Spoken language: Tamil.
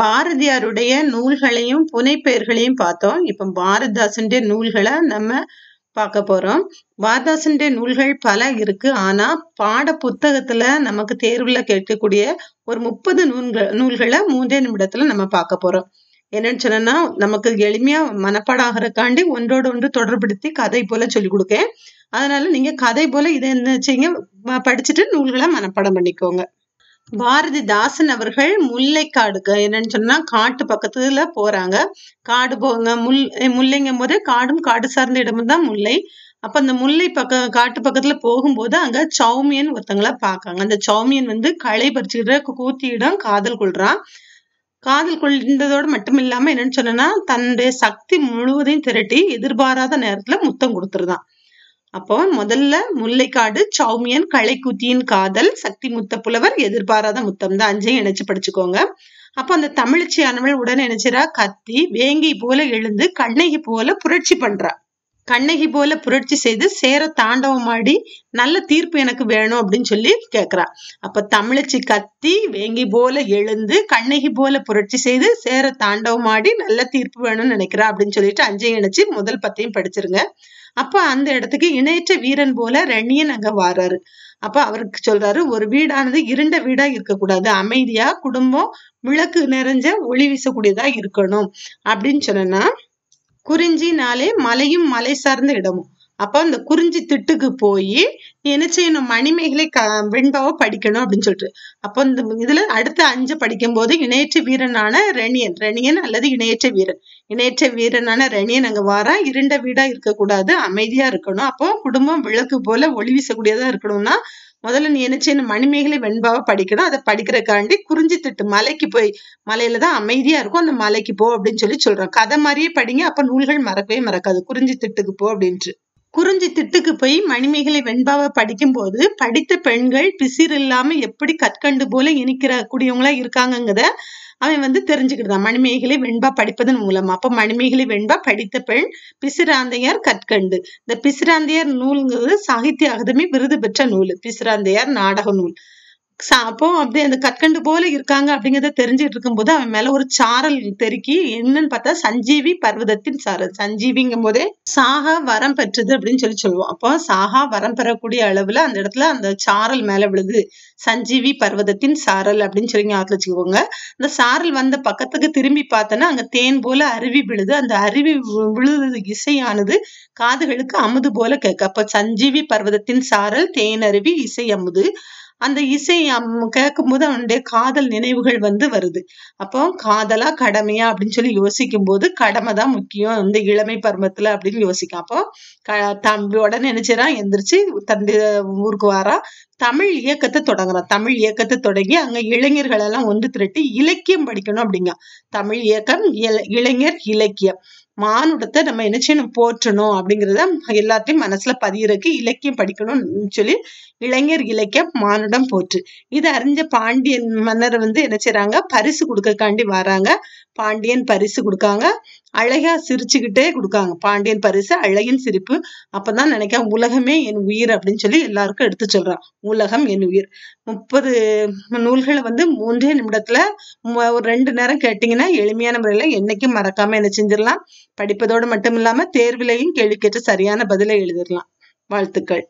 பாரதியாருடைய நூல்களையும் புனைப்பெயர்களையும் பார்த்தோம் இப்போ பாரதிதாசனுடைய நூல்களை நம்ம பார்க்க போறோம் பாரதாசன்டைய நூல்கள் பல இருக்கு ஆனா பாட புத்தகத்துல நமக்கு தேர்வுல கேட்கக்கூடிய ஒரு முப்பது நூல்கள் நூல்களை மூன்றே நிமிடத்துல நம்ம பார்க்க போறோம் என்னன்னு சொன்னா நமக்கு எளிமையா மனப்பாடாகிறக்காண்டி ஒன்றோடு ஒன்று தொடர்படுத்தி கதை போல சொல்லி கொடுக்கேன் அதனால நீங்க கதை போல இதை என்ன வச்சீங்க படிச்சுட்டு நூல்களை மனப்பாடம் பண்ணிக்கோங்க பாரதிதாசன் அவர்கள் முல்லைக்காடு என்னன்னு சொன்னா காட்டு பக்கத்துல போறாங்க காடு போங்க முல் முல்லைங்கும் போது காடும் காடு சார்ந்த இடமும் தான் முல்லை அப்ப அந்த முல்லை பக்கம் காட்டு பக்கத்துல போகும்போது அங்க சௌமியன் ஒருத்தங்களை பாக்காங்க அந்த சௌமியன் வந்து களை பறிச்சுக்கிட்ட கூத்தியிடம் காதல் கொள்றான் காதல் கொள்ந்ததோடு மட்டும் இல்லாம என்னன்னு சொன்னா தன்னுடைய சக்தி முழுவதையும் திரட்டி எதிர்பாராத நேரத்துல முத்தம் கொடுத்துருதான் அப்போ முதல்ல முல்லைக்காடு சௌமியன் களைக்குத்தியின் காதல் சக்தி முத்த புலவர் எதிர்பாராத முத்தம் தான் அஞ்சையும் இணைச்சு படிச்சுக்கோங்க அப்போ அந்த தமிழச்சியானவள் உடனே நினைச்சிரா கத்தி வேங்கி போல எழுந்து கண்ணகி போல புரட்சி பண்றா கண்ணகி போல புரட்சி செய்து சேர தாண்டவம் ஆடி நல்ல தீர்ப்பு எனக்கு வேணும் அப்படின்னு சொல்லி கேட்கிறா அப்ப தமிழச்சி கத்தி வேங்கி போல எழுந்து கண்ணகி போல புரட்சி செய்து சேர தாண்டவம் ஆடி நல்ல தீர்ப்பு வேணும்னு நினைக்கிறா அப்படின்னு சொல்லிட்டு அஞ்சையும் இணைச்சி முதல் பத்தையும் படிச்சிருங்க அப்ப அந்த இடத்துக்கு இணையற்ற வீரன் போல ரணியன் அங்க வாராரு அப்ப அவருக்கு சொல்றாரு ஒரு வீடானது இருண்ட வீடா இருக்கக்கூடாது அமைதியா குடும்பம் விளக்கு நிறைஞ்ச ஒளி வீசக்கூடியதா இருக்கணும் அப்படின்னு சொன்னா குறிஞ்சினாலே மலையும் மலை சார்ந்த இடமும் அப்ப அந்த குறிஞ்சி திட்டுக்கு போய் என்ன செய்யணும் மணிமேகலை க வெண்பாவை படிக்கணும் அப்படின்னு சொல்லிட்டு அப்போ இந்த இதுல அடுத்த அஞ்சு படிக்கும் போது இணையற்ற வீரனான ரணியன் ரணியன் அல்லது இணையற்ற வீரன் இணையற்ற வீரனான ரணியன் அங்க வாரா இருண்ட வீடா இருக்கக்கூடாது அமைதியா இருக்கணும் அப்போ குடும்பம் விளக்கு போல ஒளி வீசக்கூடியதா இருக்கணும்னா முதல்ல நீ என்ன செய்யணும் மணிமேகலை வெண்பாவை படிக்கணும் அதை படிக்கிறக்காண்டி குறிஞ்சி திட்டு மலைக்கு போய் மலையில தான் அமைதியா இருக்கும் அந்த மலைக்கு போ அப்படின்னு சொல்லி சொல்றோம் கதை மாதிரியே படிங்க அப்ப நூல்கள் மறக்கவே மறக்காது குறிஞ்சி திட்டுக்கு போ அப்படின்ட்டு குறிஞ்சி திட்டுக்கு போய் மணிமேகலை படிக்கும் படிக்கும்போது படித்த பெண்கள் பிசிர் இல்லாம எப்படி கற்கண்டு போல இனிக்கிற கூடியவங்களா இருக்காங்கங்கிறத அவன் வந்து தான் மணிமேகலை வெண்பா படிப்பதன் மூலம் அப்ப மணிமேகலை வெண்பா படித்த பெண் பிசிராந்தையார் கற்கண்டு இந்த பிசிராந்தையார் நூல்ங்கிறது சாகித்ய அகாதமி விருது பெற்ற நூல் பிசிராந்தையார் நாடக நூல் அப்போ அப்படியே அந்த கற்கண்டு போல இருக்காங்க அப்படிங்கறத தெரிஞ்சுட்டு இருக்கும்போது அவன் மேல ஒரு சாரல் தெருக்கி என்னன்னு பார்த்தா சஞ்சீவி பர்வதத்தின் சாரல் சஞ்சீவிங்கும் போதே சாகா வரம் பெற்றது அப்படின்னு சொல்லி சொல்லுவோம் அப்போ சாகா வரம் பெறக்கூடிய அளவுல அந்த இடத்துல அந்த சாரல் மேல விழுது சஞ்சீவி பர்வதத்தின் சாரல் அப்படின்னு சொல்லி ஞாபகத்துல வச்சுக்கோங்க இந்த சாரல் வந்த பக்கத்துக்கு திரும்பி பார்த்தோன்னா அங்க தேன் போல அருவி விழுது அந்த அருவி விழுது இசையானது காதுகளுக்கு அமுது போல கேட்க அப்ப சஞ்சீவி பர்வதத்தின் சாரல் தேன் அருவி இசை அமுது அந்த இசை போது அவனுடைய காதல் நினைவுகள் வந்து வருது அப்போ காதலா கடமையா அப்படின்னு சொல்லி யோசிக்கும் போது கடமை தான் முக்கியம் இந்த இளமை பருவத்துல அப்படின்னு யோசிக்கும் அப்போ தம்பி உடனே நினைச்சிடான் எந்திரிச்சு தந்தை ஊருக்கு வாரா தமிழ் இயக்கத்தை தொடங்குறான் தமிழ் இயக்கத்தை தொடங்கி அங்க இளைஞர்கள் எல்லாம் ஒன்று திரட்டி இலக்கியம் படிக்கணும் அப்படிங்க தமிழ் இயக்கம் இளைஞர் இலக்கியம் மானுடத்தை நம்ம என்ன செய்யணும் போற்றணும் அப்படிங்கிறத எல்லாத்தையும் மனசுல பதியிறக்கு இலக்கியம் படிக்கணும்னு சொல்லி இளைஞர் இலக்கியம் மானுடம் போற்று இதை அறிஞ்ச பாண்டியன் மன்னர் வந்து என்ன செய்யறாங்க பரிசு கொடுக்கக்காண்டி வராங்க பாண்டியன் பரிசு கொடுக்காங்க அழகா சிரிச்சுக்கிட்டே கொடுக்காங்க பாண்டியன் பரிசு அழகின் சிரிப்பு அப்பதான் நினைக்க உலகமே என் உயிர் அப்படின்னு சொல்லி எல்லாருக்கும் எடுத்து சொல்றான் உலகம் என் உயிர் முப்பது நூல்களை வந்து மூன்றே நிமிடத்துல ஒரு ரெண்டு நேரம் கேட்டீங்கன்னா எளிமையான முறையில என்னைக்கும் மறக்காம என்ன செஞ்சிடலாம் படிப்பதோடு மட்டும் இல்லாம தேர்விலையும் கேள்வி கேட்டு சரியான பதிலை எழுதிடலாம் வாழ்த்துக்கள்